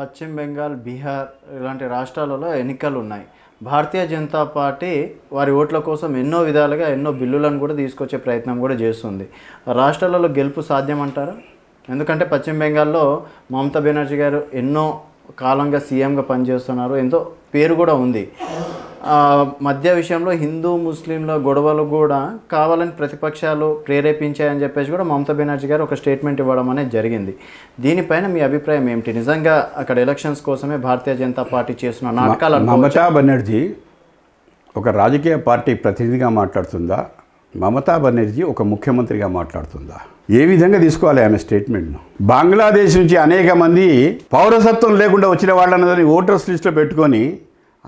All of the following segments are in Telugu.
పశ్చిమ బెంగాల్ బీహార్ ఇలాంటి రాష్ట్రాలలో ఎన్నికలు ఉన్నాయి భారతీయ జనతా పార్టీ వారి ఓట్ల కోసం ఎన్నో విధాలుగా ఎన్నో బిల్లులను కూడా తీసుకొచ్చే ప్రయత్నం కూడా చేస్తుంది రాష్ట్రాలలో గెలుపు సాధ్యం అంటారు ఎందుకంటే పశ్చిమ బెంగాల్లో మమతా బెనర్జీ గారు ఎన్నో కాలంగా సీఎంగా పనిచేస్తున్నారు ఎంతో పేరు కూడా ఉంది మధ్య విషయంలో హిందూ ముస్లింల గొడవలు కూడా కావాలని ప్రతిపక్షాలు ప్రేరేపించాయని చెప్పేసి కూడా మమతా బెనర్జీ గారు ఒక స్టేట్మెంట్ ఇవ్వడం అనేది జరిగింది దీనిపైన మీ అభిప్రాయం ఏమిటి నిజంగా అక్కడ ఎలక్షన్స్ కోసమే భారతీయ జనతా పార్టీ చేస్తున్న నాటకాలు మమతా బెనర్జీ ఒక రాజకీయ పార్టీ ప్రతినిధిగా మాట్లాడుతుందా మమతా బెనర్జీ ఒక ముఖ్యమంత్రిగా మాట్లాడుతుందా ఏ విధంగా తీసుకోవాలి ఆమె స్టేట్మెంట్ను బంగ్లాదేశ్ నుంచి అనేక మంది పౌరసత్వం లేకుండా వచ్చిన వాళ్ళని ఓటర్స్ లిస్టులో పెట్టుకొని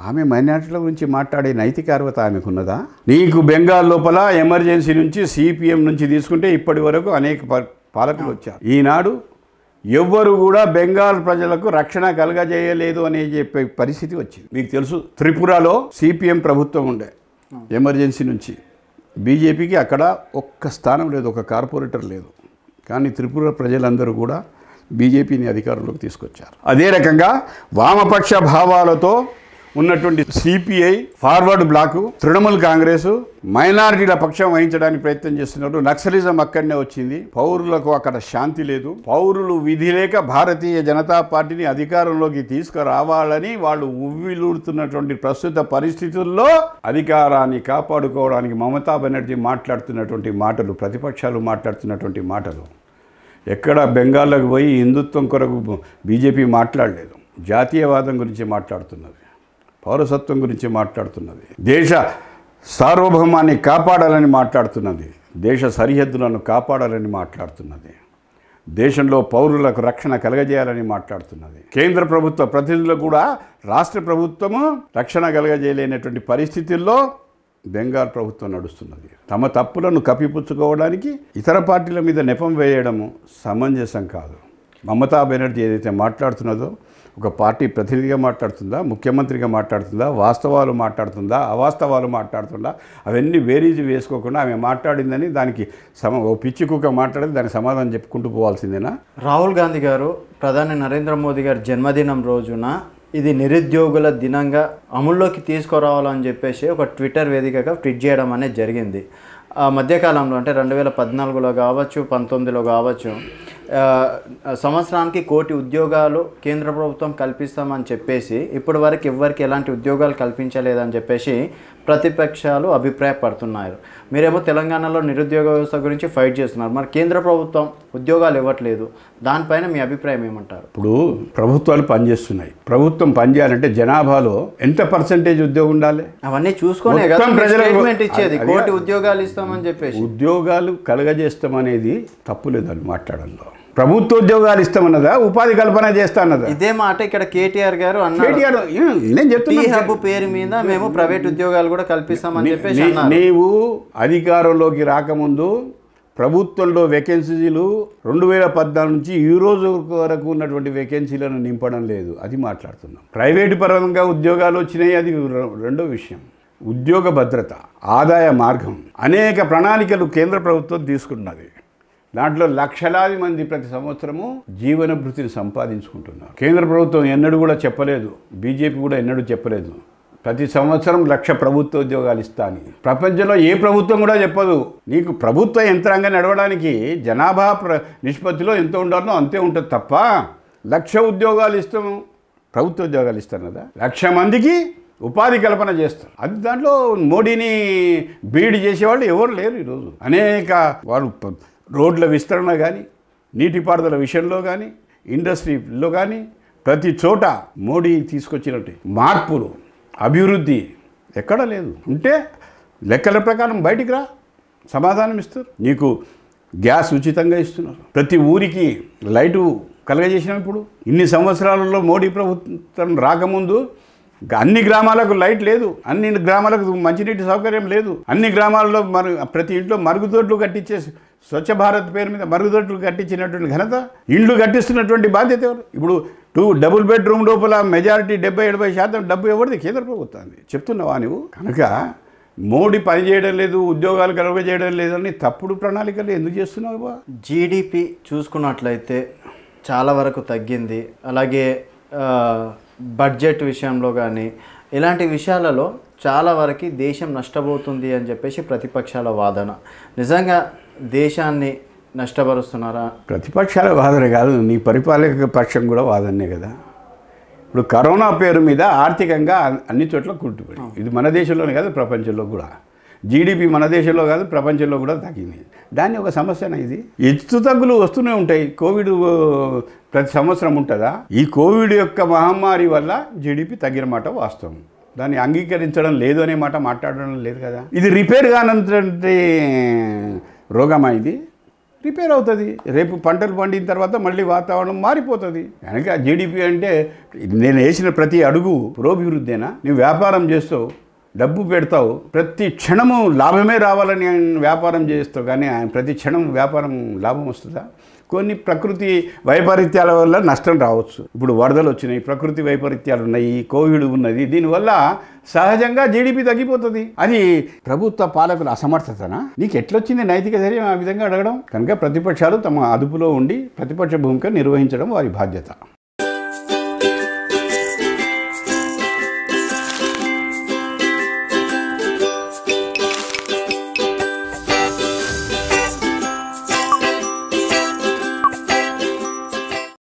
ఆమె మైనార్టీల గురించి మాట్లాడే నైతిక అర్హత ఆమెకున్నదా నీకు బెంగాల్ లోపల ఎమర్జెన్సీ నుంచి సిపిఎం నుంచి తీసుకుంటే ఇప్పటి వరకు అనేక పాలకులు వచ్చారు ఈనాడు ఎవ్వరు కూడా బెంగాల్ ప్రజలకు రక్షణ కలగజేయలేదు అనే చెప్పే పరిస్థితి వచ్చింది మీకు తెలుసు త్రిపురలో సిపిఎం ప్రభుత్వం ఉండే ఎమర్జెన్సీ నుంచి బీజేపీకి అక్కడ ఒక్క స్థానం లేదు ఒక కార్పొరేటర్ లేదు కానీ త్రిపుర ప్రజలందరూ కూడా బీజేపీని అధికారంలోకి తీసుకొచ్చారు అదే రకంగా వామపక్ష భావాలతో ఉన్నటువంటి CPI forward bloc Trinamool Congress మైనారిటీల పక్షం వహించడానికి ప్రయత్నం చేస్తున్నారు నక్సలిజం అక్కడనే వచ్చింది పౌరులకు అక్కడ శాంతి లేదు పౌరులు విధి లేక భారతీయ జనతా పార్టీని అధికారంలోకి తీసుకురావాలని వాళ్ళు ఉవ్విలూడుతున్నటువంటి ప్రస్తుత పరిస్థితుల్లో అధికారాన్ని కాపాడుకోవడానికి మమతా బెనర్జీ మాట్లాడుతున్నటువంటి మాటలు ప్రతిపక్షాలు మాట్లాడుతున్నటువంటి మాటలు ఎక్కడ బెంగాల్లోకి పోయి హిందుత్వం కొరకు బీజేపీ మాట్లాడలేదు జాతీయవాదం గురించి మాట్లాడుతున్నది పౌరసత్వం గురించి మాట్లాడుతున్నది దేశ సార్వభౌమాన్ని కాపాడాలని మాట్లాడుతున్నది దేశ సరిహద్దులను కాపాడాలని మాట్లాడుతున్నది దేశంలో పౌరులకు రక్షణ కలగజేయాలని మాట్లాడుతున్నది కేంద్ర ప్రభుత్వ ప్రతినిధులు కూడా రాష్ట్ర ప్రభుత్వము రక్షణ కలగజేయలేనటువంటి పరిస్థితుల్లో బెంగాల్ ప్రభుత్వం నడుస్తున్నది తమ తప్పులను కప్పిపుచ్చుకోవడానికి ఇతర పార్టీల మీద నెపం వేయడము సమంజసం కాదు మమతా బెనర్జీ ఏదైతే మాట్లాడుతున్నదో ఒక పార్టీ ప్రతినిధిగా మాట్లాడుతుందా ముఖ్యమంత్రిగా మాట్లాడుతుందా వాస్తవాలు మాట్లాడుతుందా అవాస్తవాలు మాట్లాడుతుందా అవన్నీ వేరీజ్ వేసుకోకుండా ఆమె మాట్లాడిందని దానికి సమ ఓ పిచ్చి కుక్క మాట్లాడి దానికి సమాధానం చెప్పుకుంటూ పోవాల్సిందేనా రాహుల్ గాంధీ గారు ప్రధాని నరేంద్ర మోదీ గారి జన్మదినం రోజున ఇది నిరుద్యోగుల దినంగా అమల్లోకి తీసుకురావాలని చెప్పేసి ఒక ట్విట్టర్ వేదికగా ట్వీట్ చేయడం అనేది జరిగింది ఆ మధ్యకాలంలో అంటే రెండు వేల పద్నాలుగులో కావచ్చు పంతొమ్మిదిలో కావచ్చు సంవత్సరానికి కోటి ఉద్యోగాలు కేంద్ర ప్రభుత్వం కల్పిస్తామని చెప్పేసి ఇప్పటి వరకు ఎవ్వరికి ఎలాంటి ఉద్యోగాలు కల్పించలేదని చెప్పేసి ప్రతిపక్షాలు అభిప్రాయపడుతున్నారు మీరేమో తెలంగాణలో నిరుద్యోగ వ్యవస్థ గురించి ఫైట్ చేస్తున్నారు మరి కేంద్ర ప్రభుత్వం ఉద్యోగాలు ఇవ్వట్లేదు దానిపైన మీ అభిప్రాయం ఏమంటారు ఇప్పుడు ప్రభుత్వాలు పనిచేస్తున్నాయి ప్రభుత్వం పనిచేయాలంటే జనాభాలో ఎంత పర్సంటేజ్ ఉద్యోగం ఉండాలి అవన్నీ చూసుకునే ఇచ్చేది కోటి ఉద్యోగాలు ఇస్తామని చెప్పేసి ఉద్యోగాలు కలగజేస్తామనేది తప్పులేదు అని మాట్లాడంలో ప్రభుత్వోద్యోగాలు ఇస్తామన్నదా ఉపాధి కల్పన చేస్తా అన్నదా ఇదే మాట ఇక్కడ కేటీఆర్ గారు అన్నారు పేరు మీద మేము ప్రైవేట్ ఉద్యోగాలు కూడా కల్పిస్తామని చెప్పేసి నీవు అధికారంలోకి రాకముందు ప్రభుత్వంలో వేకెన్సీలు రెండు వేల పద్నాలుగు నుంచి ఈ రోజు వరకు ఉన్నటువంటి వేకెన్సీలను నింపడం లేదు అది మాట్లాడుతున్నాం ప్రైవేటు పరంగా ఉద్యోగాలు వచ్చినాయి అది రెండో విషయం ఉద్యోగ భద్రత ఆదాయ మార్గం అనేక ప్రణాళికలు కేంద్ర ప్రభుత్వం తీసుకున్నది దాంట్లో లక్షలాది మంది ప్రతి సంవత్సరము జీవన భృతిని సంపాదించుకుంటున్నారు కేంద్ర ప్రభుత్వం ఎన్నడూ కూడా చెప్పలేదు బీజేపీ కూడా ఎన్నడూ చెప్పలేదు ప్రతి సంవత్సరం లక్ష ప్రభుత్వ ఉద్యోగాలు అని ప్రపంచంలో ఏ ప్రభుత్వం కూడా చెప్పదు నీకు ప్రభుత్వ యంత్రాంగం నడవడానికి జనాభా ప్ర నిష్పత్తిలో ఎంత ఉండాలో అంతే ఉంటుంది తప్ప లక్ష ఉద్యోగాలు ఇస్తాము ప్రభుత్వ ఉద్యోగాలు ఇస్తారు కదా లక్ష మందికి ఉపాధి కల్పన చేస్తారు అది దాంట్లో మోడీని బీడ్ చేసేవాళ్ళు ఎవరు లేరు ఈరోజు అనేక వాళ్ళు రోడ్ల విస్తరణ కానీ నీటిపారుదల విషయంలో కానీ ఇండస్ట్రీలో కానీ ప్రతి చోట మోడీ తీసుకొచ్చినట్టు మార్పులు అభివృద్ధి ఎక్కడ లేదు ఉంటే లెక్కల ప్రకారం బయటికి రా సమాధానం ఇస్తారు నీకు గ్యాస్ ఉచితంగా ఇస్తున్నారు ప్రతి ఊరికి లైటు కలగజేసిన ఇప్పుడు ఇన్ని సంవత్సరాలలో మోడీ ప్రభుత్వం రాకముందు అన్ని గ్రామాలకు లైట్ లేదు అన్ని గ్రామాలకు మంచినీటి సౌకర్యం లేదు అన్ని గ్రామాల్లో మరి ప్రతి ఇంట్లో మరుగుదొడ్లు కట్టించేసి స్వచ్ఛ భారత్ పేరు మీద మరుగుదొడ్లు కట్టించినటువంటి ఘనత ఇండ్లు కట్టిస్తున్నటువంటి బాధ్యత ఎవరు ఇప్పుడు టూ డబుల్ బెడ్రూమ్ లోపల మెజారిటీ డెబ్బై ఎనభై శాతం డబ్బు ఎవరిది కేంద్ర ప్రభుత్వాన్ని చెప్తున్నావా నువ్వు కనుక మోడీ పనిచేయడం లేదు ఉద్యోగాలు లేదు లేదని తప్పుడు ప్రణాళికలు ఎందుకు చేస్తున్నావు జీడిపి చూసుకున్నట్లయితే చాలా వరకు తగ్గింది అలాగే బడ్జెట్ విషయంలో కానీ ఇలాంటి విషయాలలో చాలా వరకు దేశం నష్టపోతుంది అని చెప్పేసి ప్రతిపక్షాల వాదన నిజంగా దేశాన్ని నష్టపరుస్తున్నారా ప్రతిపక్షాల వాదన కాదు నీ పరిపాలక పక్షం కూడా వాదనే కదా ఇప్పుడు కరోనా పేరు మీద ఆర్థికంగా అన్ని చోట్ల కుట్టుబడి ఇది మన దేశంలోనే కాదు ప్రపంచంలో కూడా జీడిపి మన దేశంలో కాదు ప్రపంచంలో కూడా తగ్గింది దాన్ని ఒక సమస్యన ఇది ఎత్తు తగ్గులు వస్తూనే ఉంటాయి కోవిడ్ ప్రతి సంవత్సరం ఉంటుందా ఈ కోవిడ్ యొక్క మహమ్మారి వల్ల జీడిపి తగ్గిన మాట వాస్తవం దాన్ని అంగీకరించడం లేదు అనే మాట మాట్లాడడం లేదు కదా ఇది రిపేర్ కానంటే రోగమా ఇది రిపేర్ అవుతుంది రేపు పంటలు పండిన తర్వాత మళ్ళీ వాతావరణం మారిపోతుంది కనుక జీడిపి అంటే నేను వేసిన ప్రతి అడుగు పురోభివృద్ధేనా నువ్వు వ్యాపారం చేస్తావు డబ్బు పెడతావు ప్రతి క్షణము లాభమే రావాలని ఆయన వ్యాపారం చేస్తావు కానీ ఆయన ప్రతి క్షణం వ్యాపారం లాభం వస్తుందా కొన్ని ప్రకృతి వైపరీత్యాల వల్ల నష్టం రావచ్చు ఇప్పుడు వరదలు వచ్చినాయి ప్రకృతి వైపరీత్యాలు ఉన్నాయి కోవిడ్ ఉన్నది దీనివల్ల సహజంగా జీడిపి తగ్గిపోతుంది అది ప్రభుత్వ పాలకుల అసమర్థతనా నీకు ఎట్లొచ్చింది నైతిక ధైర్యం ఆ విధంగా అడగడం కనుక ప్రతిపక్షాలు తమ అదుపులో ఉండి ప్రతిపక్ష భూమిక నిర్వహించడం వారి బాధ్యత